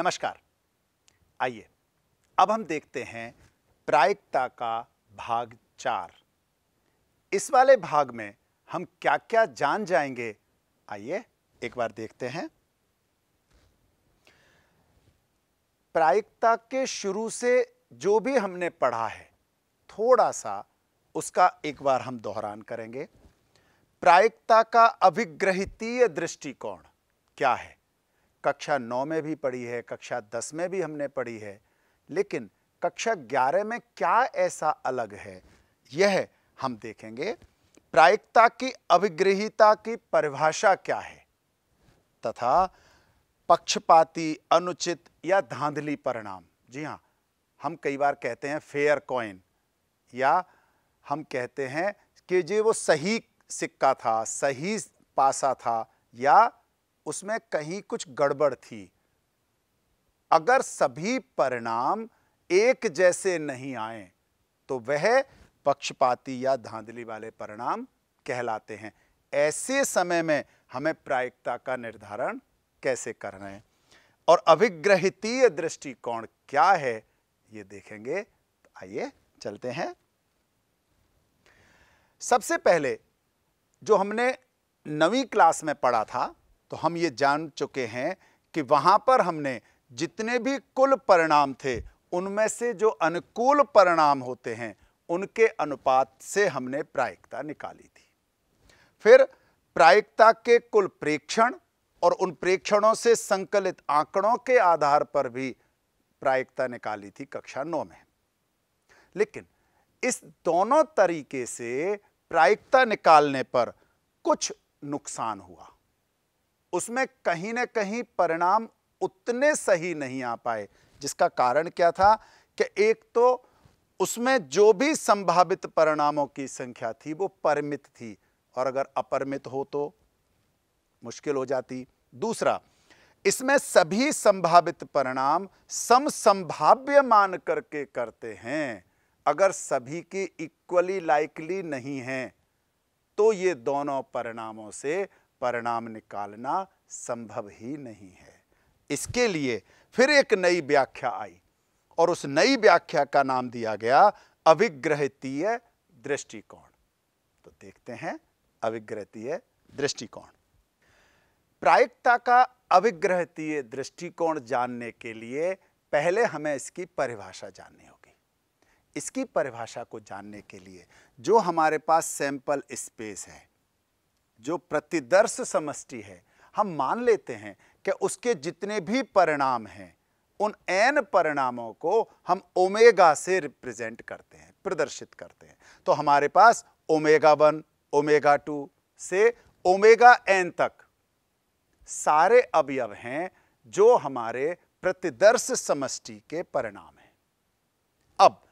नमस्कार आइए अब हम देखते हैं प्रायिकता का भाग चार इस वाले भाग में हम क्या क्या जान जाएंगे आइए एक बार देखते हैं प्रायिकता के शुरू से जो भी हमने पढ़ा है थोड़ा सा उसका एक बार हम दोहरान करेंगे प्रायिकता का अभिग्रहितीय दृष्टिकोण क्या है कक्षा नौ में भी पढ़ी है कक्षा दस में भी हमने पढ़ी है लेकिन कक्षा ग्यारह में क्या ऐसा अलग है यह हम देखेंगे प्रायिकता की अभिग्रहिता की परिभाषा क्या है तथा पक्षपाती अनुचित या धांधली परिणाम जी हाँ हम कई बार कहते हैं फेयर कॉइन या हम कहते हैं कि जी वो सही सिक्का था सही पासा था या उसमें कहीं कुछ गड़बड़ थी अगर सभी परिणाम एक जैसे नहीं आए तो वह पक्षपाती या धांधली वाले परिणाम कहलाते हैं ऐसे समय में हमें प्रायिकता का निर्धारण कैसे कर रहे हैं और अभिग्रहितीय दृष्टिकोण क्या है ये देखेंगे तो आइए चलते हैं सबसे पहले जो हमने नवी क्लास में पढ़ा था तो हम ये जान चुके हैं कि वहां पर हमने जितने भी कुल परिणाम थे उनमें से जो अनुकूल परिणाम होते हैं उनके अनुपात से हमने प्रायिकता निकाली थी फिर प्रायिकता के कुल प्रेक्षण और उन प्रेक्षणों से संकलित आंकड़ों के आधार पर भी प्रायिकता निकाली थी कक्षा नौ में लेकिन इस दोनों तरीके से प्रायिकता निकालने पर कुछ नुकसान हुआ उसमें कहीं ना कहीं परिणाम उतने सही नहीं आ पाए जिसका कारण क्या था कि एक तो उसमें जो भी संभावित परिणामों की संख्या थी वो परिमित थी और अगर अपरिमित हो तो मुश्किल हो जाती दूसरा इसमें सभी संभावित परिणाम सम संभाव्य मान करके करते हैं अगर सभी की इक्वली लाइकली नहीं है तो ये दोनों परिणामों से परिणाम निकालना संभव ही नहीं है इसके लिए फिर एक नई व्याख्या आई और उस नई व्याख्या का नाम दिया गया अविग्रहतीय दृष्टिकोण तो देखते हैं अविग्रहतीय दृष्टिकोण प्रायिकता का अविग्रहतीय दृष्टिकोण जानने के लिए पहले हमें इसकी परिभाषा जाननी होगी इसकी परिभाषा को जानने के लिए जो हमारे पास सैंपल स्पेस है जो प्रतिदर्श समष्टि है हम मान लेते हैं कि उसके जितने भी परिणाम हैं उन एन परिणामों को हम ओमेगा से रिप्रेजेंट करते हैं प्रदर्शित करते हैं तो हमारे पास ओमेगा वन ओमेगा टू से ओमेगा एन तक सारे अवयव हैं जो हमारे प्रतिदर्श समष्टि के परिणाम हैं अब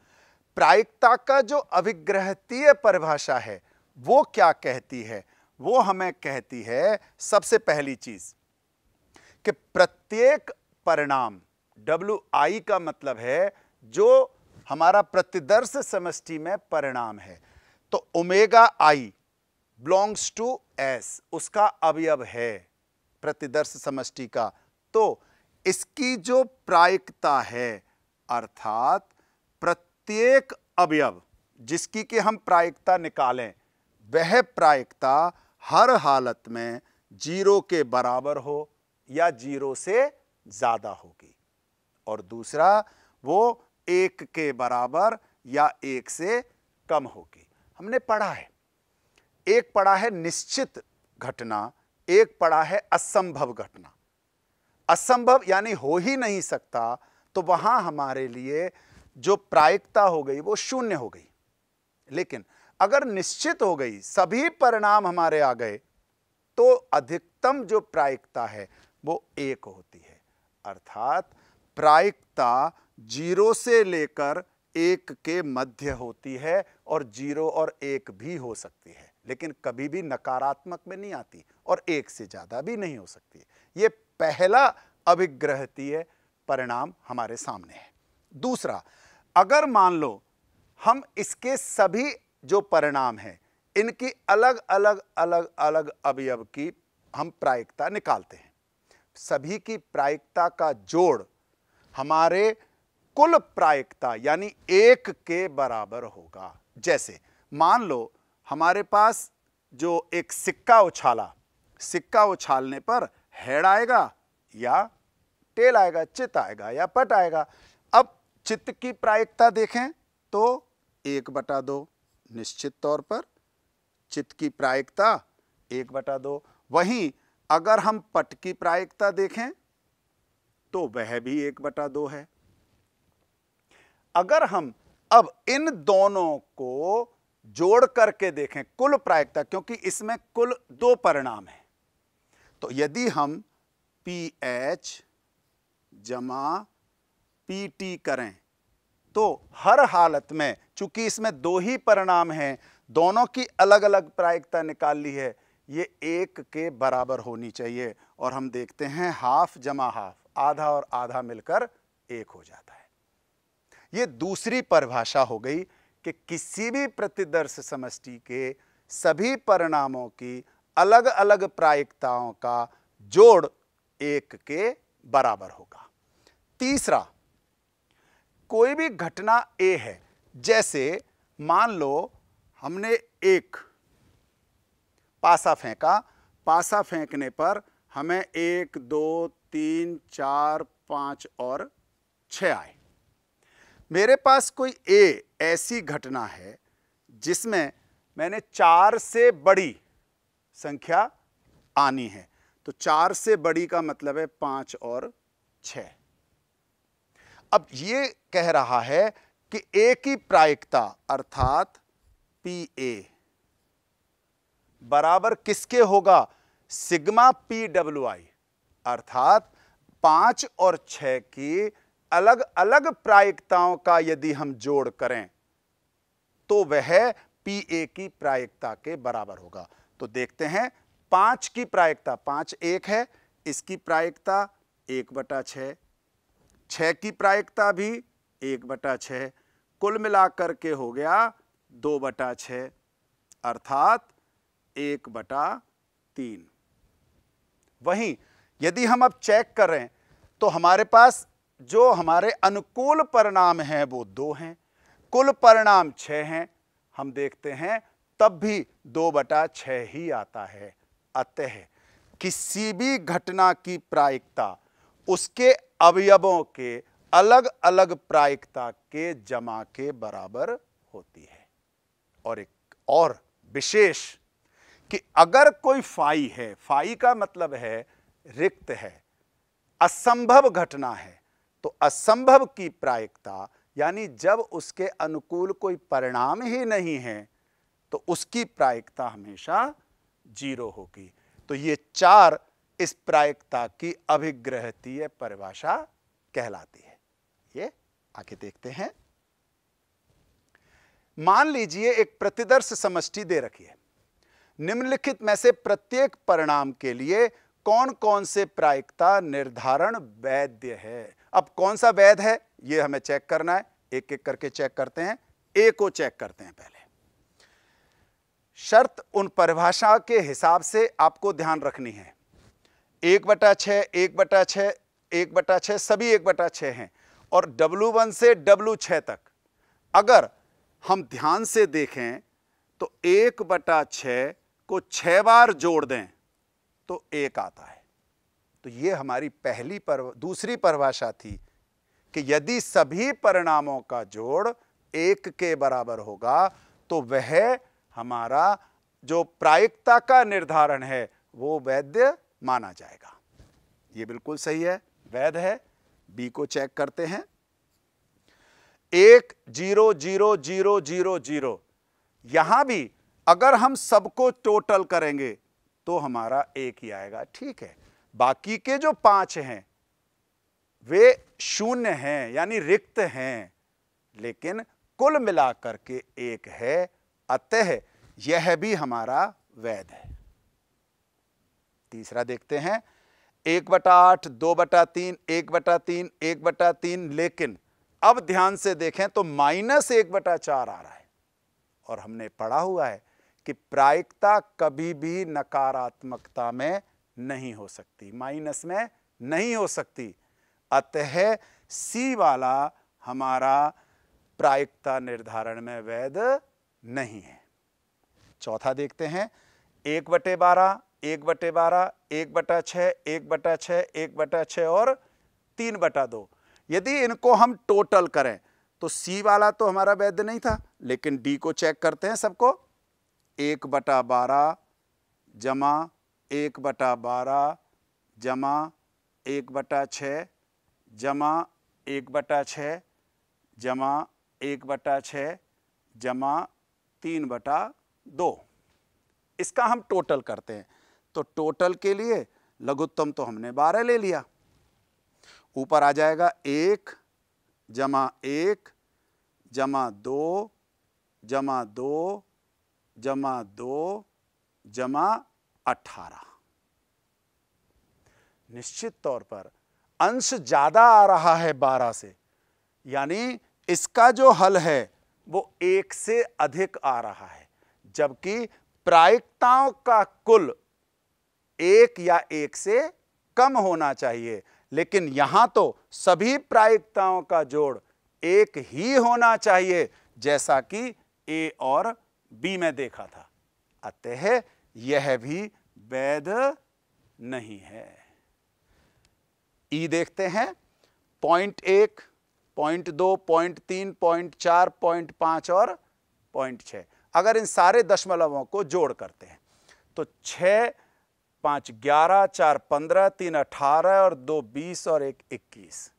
प्रायिकता का जो अभिग्रहतीय परिभाषा है वो क्या कहती है वो हमें कहती है सबसे पहली चीज कि प्रत्येक परिणाम डब्ल्यू आई का मतलब है जो हमारा प्रतिदर्श समष्टि में परिणाम है तो omega i belongs to S उसका अवयव है प्रतिदर्श समष्टि का तो इसकी जो प्रायिकता है अर्थात प्रत्येक अवयव जिसकी कि हम प्रायिकता निकालें वह प्रायिकता हर हालत में जीरो के बराबर हो या जीरो से ज़्यादा होगी और दूसरा वो एक के बराबर या एक से कम होगी हमने पढ़ा है एक पढ़ा है निश्चित घटना एक पढ़ा है असंभव घटना असंभव यानी हो ही नहीं सकता तो वहां हमारे लिए जो प्रायिकता हो गई वो शून्य हो गई लेकिन अगर निश्चित हो गई सभी परिणाम हमारे आ गए तो अधिकतम जो प्रायिकता है वो एक होती है अर्थात प्रायिकता जीरो से लेकर एक के मध्य होती है और जीरो और एक भी हो सकती है लेकिन कभी भी नकारात्मक में नहीं आती और एक से ज़्यादा भी नहीं हो सकती ये पहला अभिग्रहतीय परिणाम हमारे सामने है दूसरा अगर मान लो हम इसके सभी जो परिणाम हैं इनकी अलग अलग अलग अलग अवयव की हम प्रायिकता निकालते हैं सभी की प्रायिकता का जोड़ हमारे कुल प्रायिकता यानी एक के बराबर होगा जैसे मान लो हमारे पास जो एक सिक्का उछाला सिक्का उछालने पर हेड आएगा या टेल आएगा चित आएगा या पट आएगा अब चित्त की प्रायिकता देखें तो एक बटा दो निश्चित तौर पर चित्त की प्रायिकता एक बटा दो वहीं अगर हम पट की प्रायिकता देखें तो वह भी एक बटा दो है अगर हम अब इन दोनों को जोड़ करके देखें कुल प्रायिकता क्योंकि इसमें कुल दो परिणाम है तो यदि हम पी एच जमा पी टी करें तो हर हालत में चूंकि इसमें दो ही परिणाम हैं दोनों की अलग अलग प्रायिकता निकाल ली है ये एक के बराबर होनी चाहिए और हम देखते हैं हाफ जमा हाफ आधा और आधा मिलकर एक हो जाता है ये दूसरी परिभाषा हो गई कि किसी भी प्रतिदर्श समष्टि के सभी परिणामों की अलग अलग प्रायिकताओं का जोड़ एक के बराबर होगा तीसरा कोई भी घटना ए है जैसे मान लो हमने एक पासा फेंका पासा फेंकने पर हमें एक दो तीन चार पाँच और छ आए मेरे पास कोई ए ऐसी घटना है जिसमें मैंने चार से बड़ी संख्या आनी है तो चार से बड़ी का मतलब है पाँच और छः अब ये कह रहा है कि ए की प्रायिकता अर्थात पी ए बराबर किसके होगा सिग्मा पी डब्ल्यू आई अर्थात पांच और छह की अलग अलग प्रायिकताओं का यदि हम जोड़ करें तो वह पी ए की प्रायिकता के बराबर होगा तो देखते हैं पांच की प्रायिकता पांच एक है इसकी प्रायिकता एक बटा छ छः की प्रायिकता भी एक बटा छः कुल मिलाकर के हो गया दो बटा छः अर्थात एक बटा तीन वहीं यदि हम अब चेक करें तो हमारे पास जो हमारे अनुकूल परिणाम हैं वो दो हैं कुल परिणाम छः हैं हम देखते हैं तब भी दो बटा छः ही आता है अतः किसी भी घटना की प्रायिकता उसके अवयवों के अलग अलग प्रायिकता के जमा के बराबर होती है और एक और विशेष कि अगर कोई फाई है फाई का मतलब है रिक्त है असंभव घटना है तो असंभव की प्रायिकता यानी जब उसके अनुकूल कोई परिणाम ही नहीं है तो उसकी प्रायिकता हमेशा जीरो होगी तो ये चार इस प्रायिकता की अभिग्रहतीय परिभाषा कहलाती है ये आगे देखते हैं मान लीजिए एक प्रतिदर्श समष्टि दे रखी है निम्नलिखित में से प्रत्येक परिणाम के लिए कौन कौन से प्रायिकता निर्धारण वैध है अब कौन सा वैध है यह हमें चेक करना है एक एक करके चेक करते हैं ए को चेक करते हैं पहले शर्त उन परिभाषा के हिसाब से आपको ध्यान रखनी है एक बटा छः एक बटा छः एक बटा छः सभी एक बटा छः हैं और W1 वन से W6 तक अगर हम ध्यान से देखें तो एक बटा छः को छः बार जोड़ दें तो एक आता है तो ये हमारी पहली पर दूसरी परिभाषा थी कि यदि सभी परिणामों का जोड़ एक के बराबर होगा तो वह हमारा जो प्रायिकता का निर्धारण है वो वैद्य माना जाएगा ये बिल्कुल सही है वैध है बी को चेक करते हैं एक zero zero zero zero zero यहां भी अगर हम सबको टोटल करेंगे तो हमारा एक ही आएगा ठीक है बाकी के जो पांच हैं वे शून्य हैं यानी रिक्त हैं लेकिन कुल मिलाकर के एक है अतः यह भी हमारा वैध है तीसरा देखते हैं एक बटा आठ दो बटा तीन एक बटा तीन एक बटा तीन लेकिन अब ध्यान से देखें तो माइनस एक बटा चार आ रहा है और हमने पढ़ा हुआ है कि प्रायिकता कभी भी नकारात्मकता में नहीं हो सकती माइनस में नहीं हो सकती अतः सी वाला हमारा प्रायिकता निर्धारण में वैध नहीं है चौथा देखते हैं एक बटे बारह एक बटे बारह एक बटा छः एक बटा छः एक बटा छः और तीन बटा दो यदि इनको हम टोटल करें तो सी वाला तो हमारा वैध नहीं था लेकिन डी को चेक करते हैं सबको एक बटा बारह जमा एक बटा बारह जमा एक बटा छ जमा एक बटा छ जमा एक बटा छ जमा तीन बटा दो इसका हम टोटल करते हैं तो टोटल के लिए लघुत्तम तो हमने बारह ले लिया ऊपर आ जाएगा एक जमा एक जमा दो जमा दो जमा दो जमा अठारह निश्चित तौर पर अंश ज़्यादा आ रहा है बारह से यानी इसका जो हल है वो एक से अधिक आ रहा है जबकि प्रायिकताओं का कुल एक या एक से कम होना चाहिए लेकिन यहां तो सभी प्रायिकताओं का जोड़ एक ही होना चाहिए जैसा कि ए और बी में देखा था अतः यह भी वैध नहीं है ई देखते हैं पॉइंट एक पॉइंट दो पॉइंट तीन पॉइंट चार पॉइंट पांच और पॉइंट छ अगर इन सारे दशमलवों को जोड़ करते हैं तो छह पाँच ग्यारह चार पंद्रह तीन अठारह और दो बीस और एक इक्कीस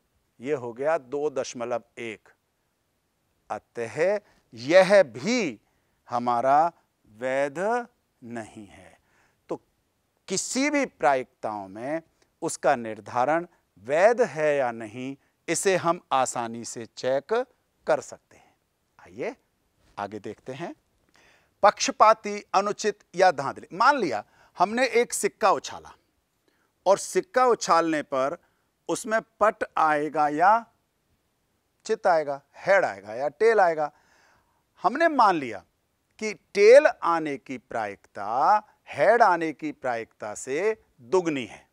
ये हो गया दो दशमलव एक अतः यह भी हमारा वैध नहीं है तो किसी भी प्रायिकताओं में उसका निर्धारण वैध है या नहीं इसे हम आसानी से चेक कर सकते हैं आइए आगे देखते हैं पक्षपाती अनुचित या धांधली मान लिया हमने एक सिक्का उछाला और सिक्का उछालने पर उसमें पट आएगा या चित आएगा हेड आएगा या टेल आएगा हमने मान लिया कि टेल आने की प्रायिकता हेड आने की प्रायिकता से दुगनी है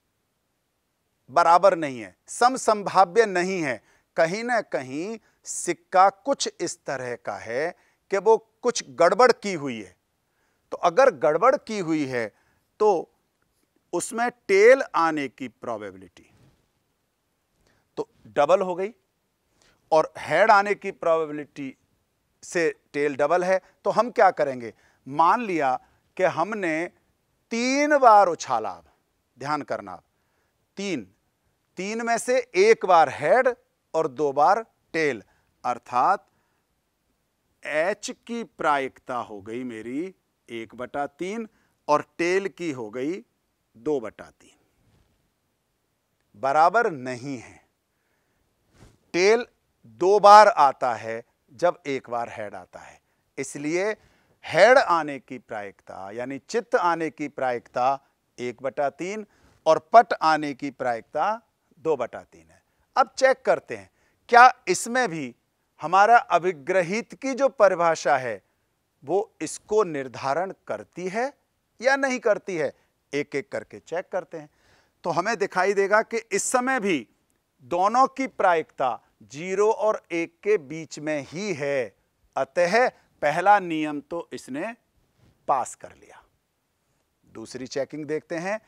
बराबर नहीं है सम संभाव्य नहीं है कहीं ना कहीं सिक्का कुछ इस तरह का है कि वो कुछ गड़बड़ की हुई है तो अगर गड़बड़ की हुई है तो उसमें टेल आने की प्रोबेबिलिटी तो डबल हो गई और हेड आने की प्रोबेबिलिटी से टेल डबल है तो हम क्या करेंगे मान लिया कि हमने तीन बार उछाला ध्यान करना तीन तीन में से एक बार हेड और दो बार टेल अर्थात एच की प्रायिकता हो गई मेरी एक बटा तीन और टेल की हो गई दो बटा तीन बराबर नहीं है टेल दो बार आता है जब एक बार हेड आता है इसलिए हेड आने की प्रायिकता यानी चित्त आने की प्रायिकता एक बटा तीन और पट आने की प्रायिकता दो बटा तीन है अब चेक करते हैं क्या इसमें भी हमारा अभिग्रहित की जो परिभाषा है वो इसको निर्धारण करती है या नहीं करती है एक एक करके चेक करते हैं तो हमें दिखाई देगा कि इस समय भी दोनों की प्रायिकता जीरो और एक के बीच में ही है अतः पहला नियम तो इसने पास कर लिया दूसरी चेकिंग देखते हैं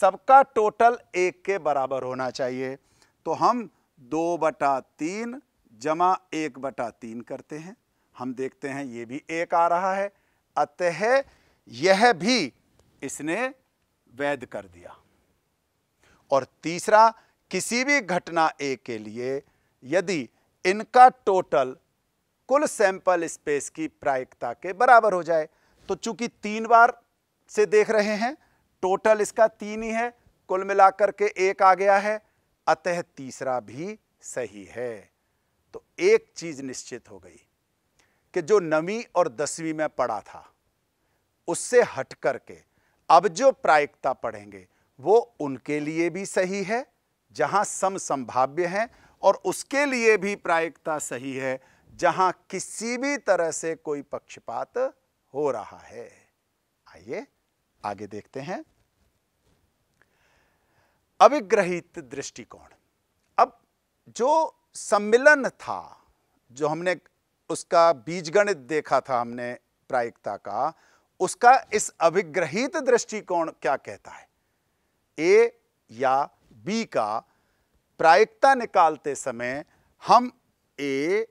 सबका टोटल एक के बराबर होना चाहिए तो हम दो बटा तीन जमा एक बटा तीन करते हैं हम देखते हैं ये भी एक आ रहा है अतः यह भी इसने वैध कर दिया और तीसरा किसी भी घटना ए के लिए यदि इनका टोटल कुल सैंपल स्पेस की प्रायिकता के बराबर हो जाए तो चूंकि तीन बार से देख रहे हैं टोटल इसका तीन ही है कुल मिलाकर के एक आ गया है अतः तीसरा भी सही है तो एक चीज निश्चित हो गई कि जो नवी और दसवीं में पढ़ा था उससे हट करके अब जो प्रायिकता पढ़ेंगे वो उनके लिए भी सही है जहां सम संभाव्य है और उसके लिए भी प्रायिकता सही है जहां किसी भी तरह से कोई पक्षपात हो रहा है आइए आगे देखते हैं अविग्रहित दृष्टिकोण अब जो सम्मिलन था जो हमने उसका बीजगणित देखा था हमने प्रायिकता का उसका इस अभिग्रहित दृष्टिकोण क्या कहता है ए या बी का प्रायिकता निकालते समय हम ए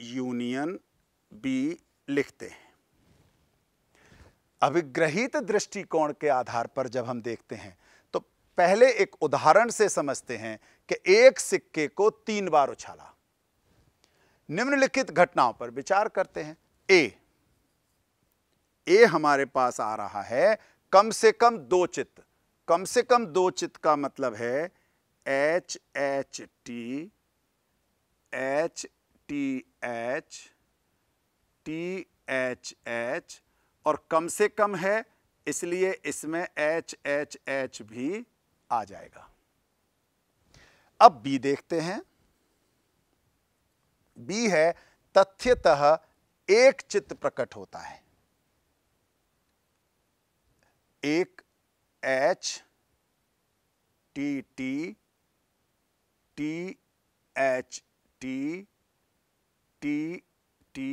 यूनियन बी लिखते हैं अभिग्रहित दृष्टिकोण के आधार पर जब हम देखते हैं तो पहले एक उदाहरण से समझते हैं कि एक सिक्के को तीन बार उछाला निम्नलिखित घटनाओं पर विचार करते हैं ए ए हमारे पास आ रहा है कम से कम दो चित कम से कम दो चित का मतलब है H H T H T H T H H और कम से कम है इसलिए इसमें एच एच एच भी आ जाएगा अब बी देखते हैं बी है तथ्यतः एक चित्त प्रकट होता है एक H T T T H T T T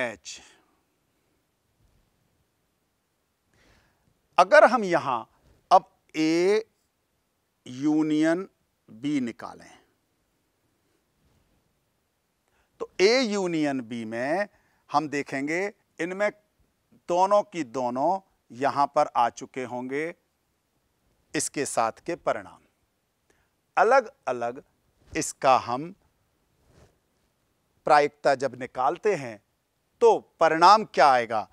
H अगर हम यहां अब ए यूनियन बी निकालें तो ए यूनियन बी में हम देखेंगे इनमें दोनों की दोनों यहां पर आ चुके होंगे इसके साथ के परिणाम अलग अलग इसका हम प्रायिकता जब निकालते हैं तो परिणाम क्या आएगा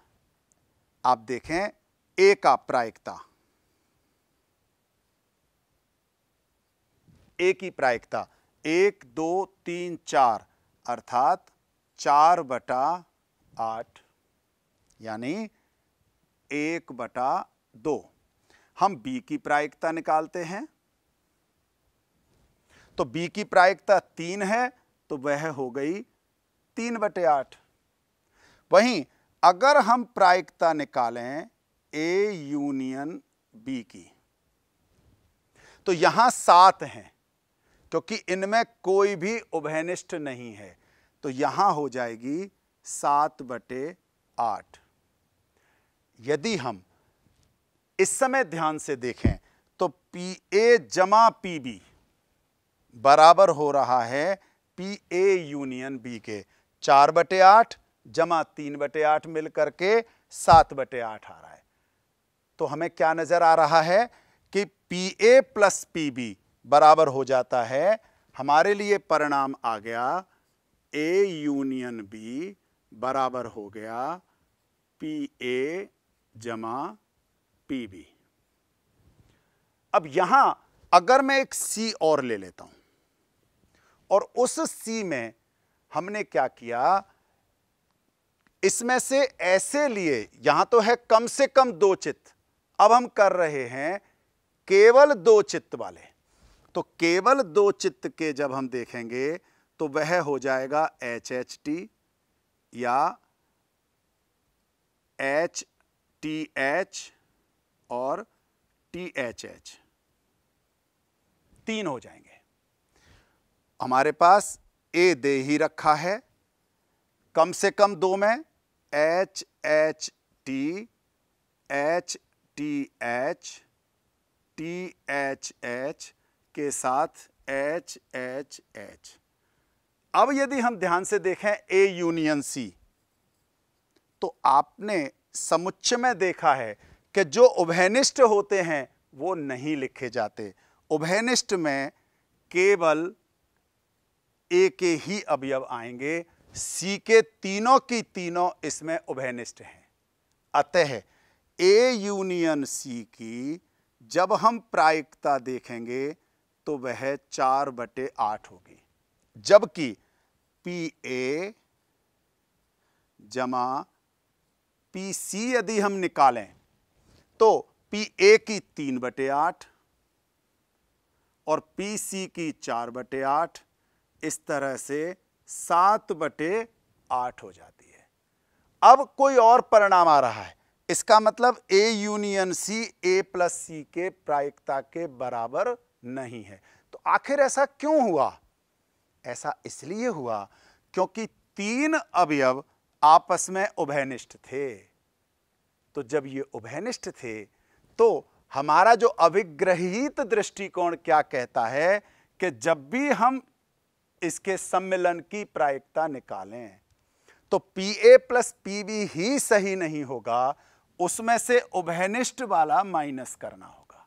आप देखें ए का प्रायिकता ए की प्रायिकता एक दो तीन चार अर्थात चार बटा आठ यानी एक बटा दो हम b की प्रायिकता निकालते हैं तो b की प्रायिकता तीन है तो वह हो गई तीन बटे आठ वहीं अगर हम प्रायिकता निकालें ए यूनियन बी की तो यहां सात हैं क्योंकि इनमें कोई भी उभयनिष्ठ नहीं है तो यहां हो जाएगी सात बटे आठ यदि हम इस समय ध्यान से देखें तो पी ए जमा पी बी बराबर हो रहा है पी ए यूनियन बी के चार बटे आठ जमा तीन बटे आठ मिल करके सात बटे आठ आ रहा है तो हमें क्या नज़र आ रहा है कि P A plus P B बराबर हो जाता है हमारे लिए परिणाम आ गया ए यूनियन बी बराबर हो गया पी ए जमा पी बी अब यहां अगर मैं एक सी और ले लेता हूं और उस सी में हमने क्या किया इसमें से ऐसे लिए यहां तो है कम से कम दो चित्त अब हम कर रहे हैं केवल दो चित्त वाले तो केवल दो चित्त के जब हम देखेंगे तो वह हो जाएगा एच एच टी या एच टी एच और टी एच एच तीन हो जाएंगे हमारे पास ए दे ही रखा है कम से कम दो में H H T H T H T H H के साथ एच एच एच अब यदि हम ध्यान से देखें ए यूनियन सी तो आपने समुच्चय में देखा है कि जो उभयनिष्ठ होते हैं वो नहीं लिखे जाते उभयनिष्ठ में केवल ए के ही अवयव आएंगे सी के तीनों की तीनों इसमें उभयनिष्ठ हैं अतः ए यूनियन सी की जब हम प्रायिकता देखेंगे तो वह चार बटे आठ होगी जबकि पी ए जमा पी सी यदि हम निकालें तो पी ए की तीन बटे आठ और पी सी की चार बटे आठ इस तरह से सात बटे आठ हो जाती है अब कोई और परिणाम आ रहा है इसका मतलब A union C A plus सी के प्रायिकता के बराबर नहीं है तो आखिर ऐसा क्यों हुआ ऐसा इसलिए हुआ क्योंकि तीन अवयव आपस में उभयनिष्ठ थे तो जब ये उभयनिष्ठ थे तो हमारा जो अभिग्रहित दृष्टिकोण क्या कहता है कि जब भी हम इसके सम्मिलन की प्रायिकता निकालें तो P A plus P B ही सही नहीं होगा उसमें से उभयनिष्ठ वाला माइनस करना होगा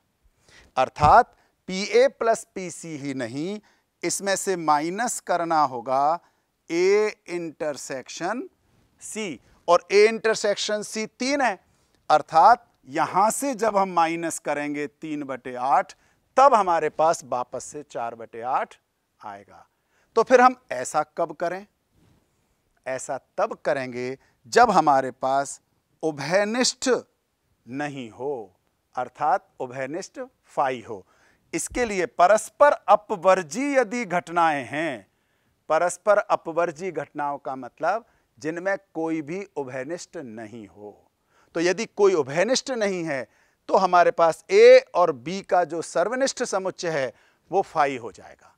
अर्थात P A plus P C ही नहीं इसमें से माइनस करना होगा ए इंटरसेक्शन सी और ए इंटरसेक्शन सी तीन है अर्थात यहां से जब हम माइनस करेंगे तीन बटे आठ तब हमारे पास वापस से चार बटे आठ आएगा तो फिर हम ऐसा कब करें ऐसा तब करेंगे जब हमारे पास उभयनिष्ठ नहीं हो अर्थात उभयनिष्ठ फाई हो इसके लिए परस्पर अपवर्जी यदि घटनाएं हैं परस्पर अपवर्जी घटनाओं का मतलब जिनमें कोई भी उभयनिष्ठ नहीं हो तो यदि कोई उभयनिष्ठ नहीं है तो हमारे पास ए और बी का जो सर्वनिष्ठ समुच्चय है वो फाई हो जाएगा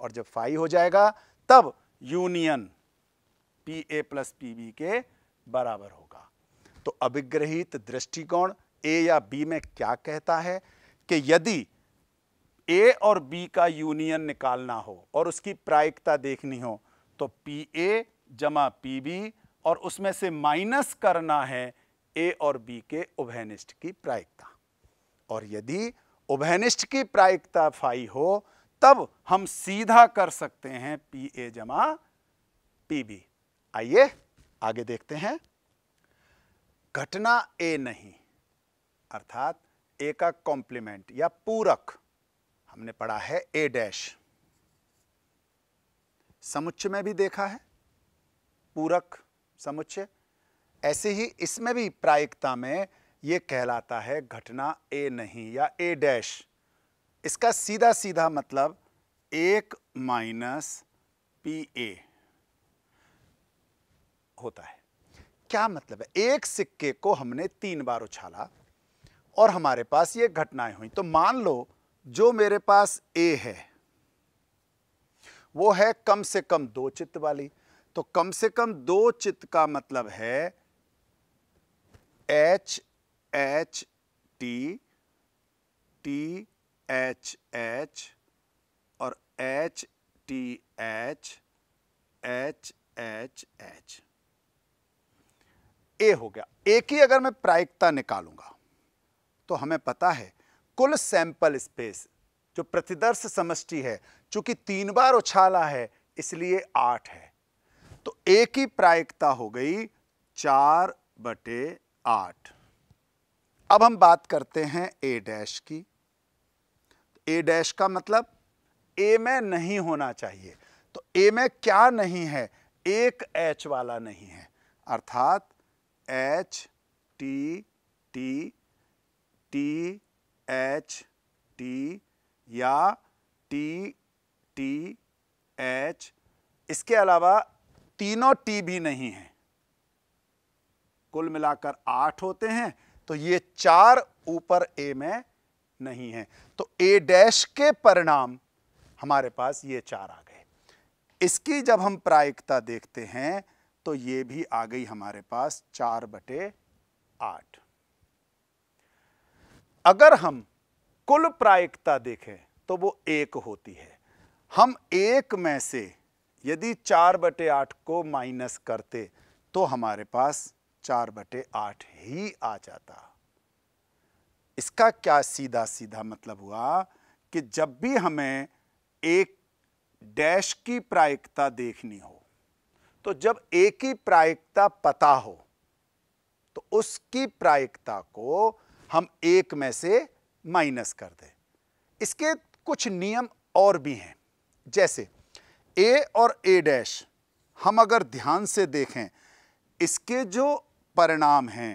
और जब फाई हो जाएगा तब union P A plus P B के बराबर होगा तो अभिग्रहित दृष्टिकोण ए या बी में क्या कहता है कि यदि ए और बी का यूनियन निकालना हो और उसकी प्रायिकता देखनी हो तो पी ए जमा पी बी और उसमें से माइनस करना है ए और बी के उभयनिष्ठ की प्रायिकता और यदि उभयनिष्ठ की प्रायिकता फाई हो तब हम सीधा कर सकते हैं पी ए जमा पी बी आइए आगे देखते हैं घटना ए नहीं अर्थात ए का कॉम्प्लीमेंट या पूरक हमने पढ़ा है ए डैश समुच्चय में भी देखा है पूरक समुच्चय ऐसे ही इसमें भी प्रायिकता में ये कहलाता है घटना ए नहीं या ए डैश इसका सीधा सीधा मतलब एक माइनस पी ए होता है क्या मतलब है एक सिक्के को हमने तीन बार उछाला और हमारे पास ये घटनाएं हुई तो मान लो जो मेरे पास ए है वो है कम से कम दो चित्त वाली तो कम से कम दो चित्त का मतलब है H H T T H H और H T H H H H A हो गया एक ही अगर मैं प्रायिकता निकालूंगा तो हमें पता है कुल सैंपल स्पेस जो प्रतिदर्श समष्टि है चूंकि तीन बार उछाला है इसलिए आठ है तो एक ही प्रायिकता हो गई चार बटे आठ अब हम बात करते हैं ए डैश की ए डैश का मतलब ए में नहीं होना चाहिए तो ए में क्या नहीं है एक एच वाला नहीं है अर्थात H T T T H T या टी टी एच इसके अलावा तीनों टी भी नहीं है कुल मिलाकर आठ होते हैं तो ये चार ऊपर ए में नहीं है तो ए डैश के परिणाम हमारे पास ये चार आ गए इसकी जब हम प्रायिकता देखते हैं तो ये भी आ गई हमारे पास चार बटे आठ अगर हम कुल प्रायिकता देखें तो वो एक होती है हम एक में से यदि चार बटे आठ को माइनस करते तो हमारे पास चार बटे आठ ही आ जाता इसका क्या सीधा सीधा मतलब हुआ कि जब भी हमें एक डैश की प्रायिकता देखनी हो तो जब एक ही प्रायिकता पता हो तो उसकी प्रायिकता को हम एक में से माइनस कर दें इसके कुछ नियम और भी हैं जैसे ए और ए डैश हम अगर ध्यान से देखें इसके जो परिणाम हैं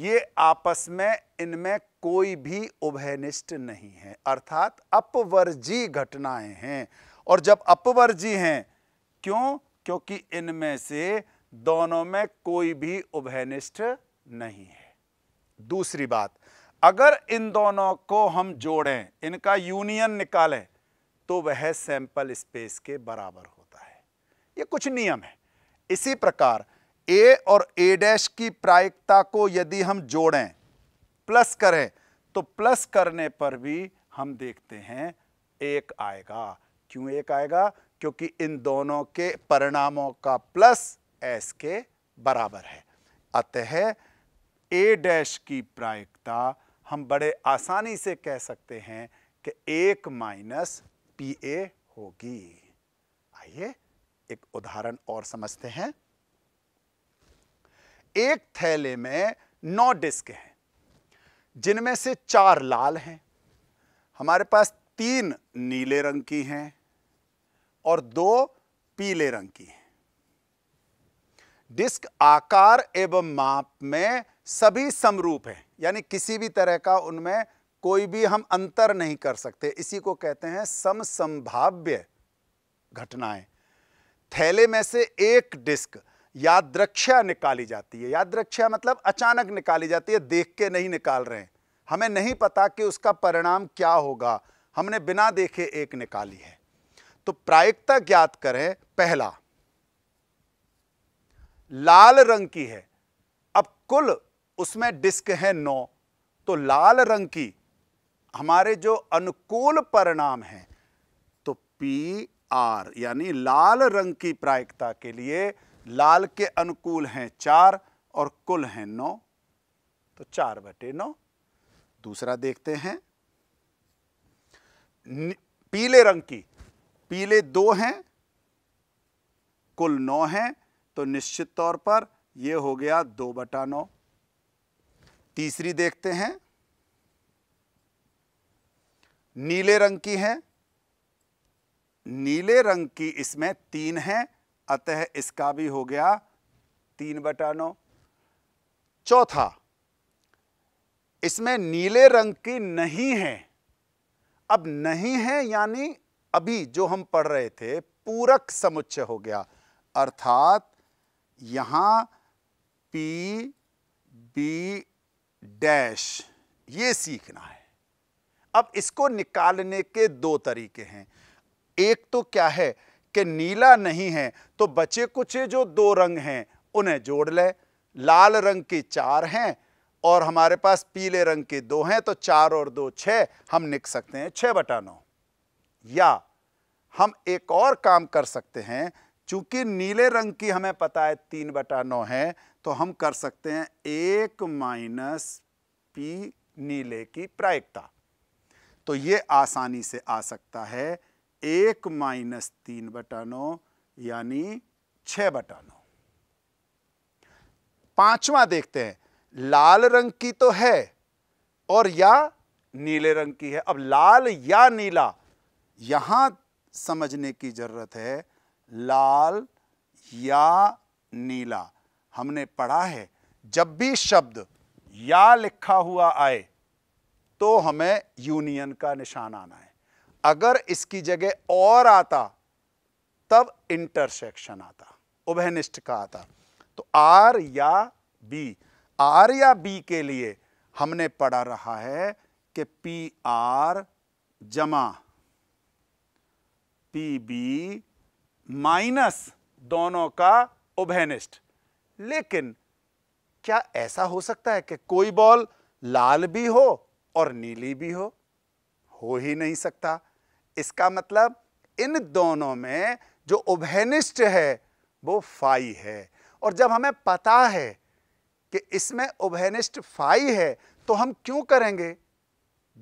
ये आपस में इनमें कोई भी उभयनिष्ठ नहीं है अर्थात अपवर्जी घटनाएं हैं और जब अपवर्जी हैं क्यों क्योंकि इनमें से दोनों में कोई भी उभयनिष्ठ नहीं है दूसरी बात अगर इन दोनों को हम जोड़ें इनका यूनियन निकालें तो वह सैंपल स्पेस के बराबर होता है ये कुछ नियम है इसी प्रकार ए और ए डैश की प्रायिकता को यदि हम जोड़ें प्लस करें तो प्लस करने पर भी हम देखते हैं एक आएगा क्यों एक आएगा क्योंकि इन दोनों के परिणामों का प्लस एस के बराबर है अतः ए डैश की प्रायिकता हम बड़े आसानी से कह सकते हैं कि एक माइनस ए होगी आइए एक उदाहरण और समझते हैं एक थैले में नौ डिस्क हैं जिनमें से चार लाल हैं हमारे पास तीन नीले रंग की हैं और दो पीले रंग की हैं डिस्क आकार एवं माप में सभी समरूप हैं यानी किसी भी तरह का उनमें कोई भी हम अंतर नहीं कर सकते इसी को कहते हैं समसंभाव्य घटनाएं थैले में से एक डिस्क यादृक्षा निकाली जाती है यादृक्षा मतलब अचानक निकाली जाती है देख के नहीं निकाल रहे हमें नहीं पता कि उसका परिणाम क्या होगा हमने बिना देखे एक निकाली है तो प्रायिकता ज्ञात करें पहला लाल रंग की है अब कुल उसमें डिस्क है नौ तो लाल रंग की हमारे जो अनुकूल परिणाम हैं तो पी आर यानी लाल रंग की प्रायिकता के लिए लाल के अनुकूल हैं चार और कुल हैं नौ तो चार बटे नौ दूसरा देखते हैं पीले रंग की पीले दो हैं कुल नौ हैं तो निश्चित तौर पर यह हो गया दो बटा नौ तीसरी देखते हैं नीले रंग की हैं नीले रंग की इसमें तीन हैं अतः इसका भी हो गया तीन बटा नौ चौथा इसमें नीले रंग की नहीं है अब नहीं है यानी अभी जो हम पढ़ रहे थे पूरक समुच्चय हो गया अर्थात यहां पी बी डैश ये सीखना है अब इसको निकालने के दो तरीके हैं एक तो क्या है कि नीला नहीं है तो बचे कुछ जो दो रंग हैं उन्हें जोड़ ले लाल रंग की चार हैं और हमारे पास पीले रंग के दो हैं तो चार और दो छः हम लिख सकते हैं छः बटा नौ या हम एक और काम कर सकते हैं चूंकि नीले रंग की हमें पता है तीन बटा नौ है तो हम कर सकते हैं एक माइनस पी नीले की प्रायिकता तो ये आसानी से आ सकता है एक माइनस तीन बटा नौ यानी छ बटा नौ पांचवा देखते हैं लाल रंग की तो है और या नीले रंग की है अब लाल या नीला यहां समझने की जरूरत है लाल या नीला हमने पढ़ा है जब भी शब्द या लिखा हुआ आए तो हमें यूनियन का निशान आना है अगर इसकी जगह और आता तब इंटरसेक्शन आता उभयनिष्ठ का आता तो आर या बी आर या बी के लिए हमने पढ़ा रहा है कि पी आर जमा पी बी माइनस दोनों का उभयनिष्ठ लेकिन क्या ऐसा हो सकता है कि कोई बॉल लाल भी हो और नीली भी हो हो ही नहीं सकता इसका मतलब इन दोनों में जो उभयनिष्ठ है वो फाई है और जब हमें पता है कि इसमें उभयनिष्ठ फाई है तो हम क्यों करेंगे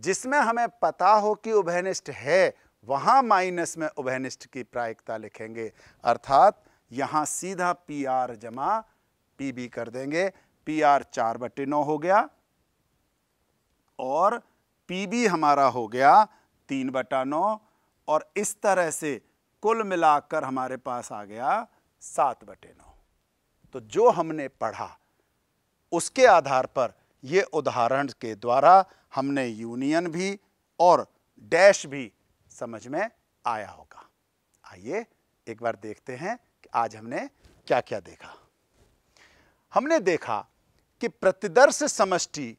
जिसमें हमें पता हो कि उभयनिष्ठ है वहां माइनस में उभयनिष्ठ की प्रायिकता लिखेंगे अर्थात यहां सीधा पी आर जमा पी बी कर देंगे पी आर चार बटे नौ हो गया और पी बी हमारा हो गया तीन बटा नौ और इस तरह से कुल मिलाकर हमारे पास आ गया सात बटे नौ तो जो हमने पढ़ा उसके आधार पर ये उदाहरण के द्वारा हमने यूनियन भी और डैश भी समझ में आया होगा आइए एक बार देखते हैं कि आज हमने क्या क्या देखा हमने देखा कि प्रतिदर्श समष्टि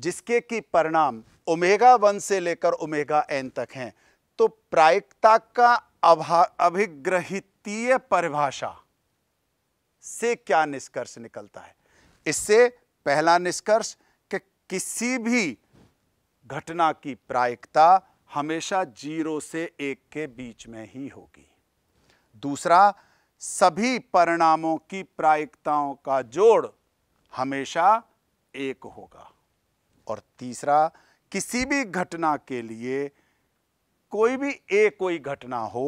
जिसके कि परिणाम ओमेगा वन से लेकर ओमेगा एन तक हैं तो प्रायिकता का अभिग्रहितीय परिभाषा से क्या निष्कर्ष निकलता है इससे पहला निष्कर्ष कि किसी भी घटना की प्रायिकता हमेशा जीरो से एक के बीच में ही होगी दूसरा सभी परिणामों की प्रायिकताओं का जोड़ हमेशा एक होगा और तीसरा किसी भी घटना के लिए कोई भी एक कोई घटना हो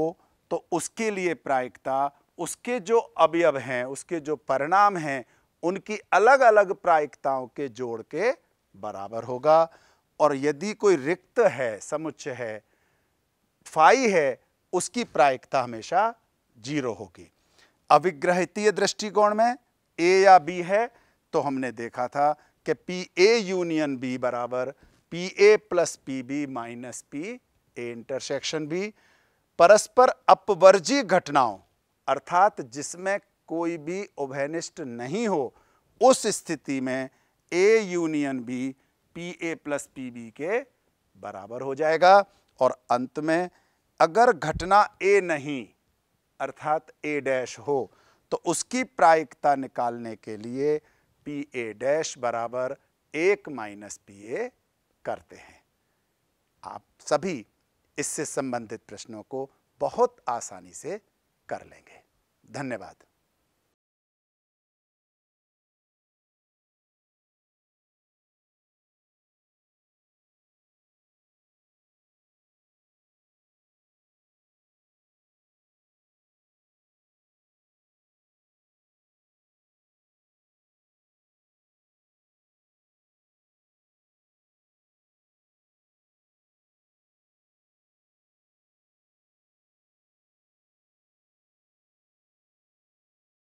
तो उसके लिए प्रायिकता उसके जो अवयव हैं उसके जो परिणाम हैं उनकी अलग अलग प्रायिकताओं के जोड़ के बराबर होगा और यदि कोई रिक्त है समुच्च है फाई है उसकी प्रायिकता हमेशा जीरो होगी अविग्रहितीय दृष्टिकोण में ए या बी है तो हमने देखा था कि पी ए यूनियन बी बराबर P A plus P B minus P A intersection B परस्पर अपवर्जी घटनाओं अर्थात जिसमें कोई भी उभयनिष्ठ नहीं हो उस स्थिति में A union B P A plus P B के बराबर हो जाएगा और अंत में अगर घटना ए नहीं अर्थात ए डैश हो तो उसकी प्रायिकता निकालने के लिए पी ए डैश बराबर एक माइनस पी ए करते हैं आप सभी इससे संबंधित प्रश्नों को बहुत आसानी से कर लेंगे धन्यवाद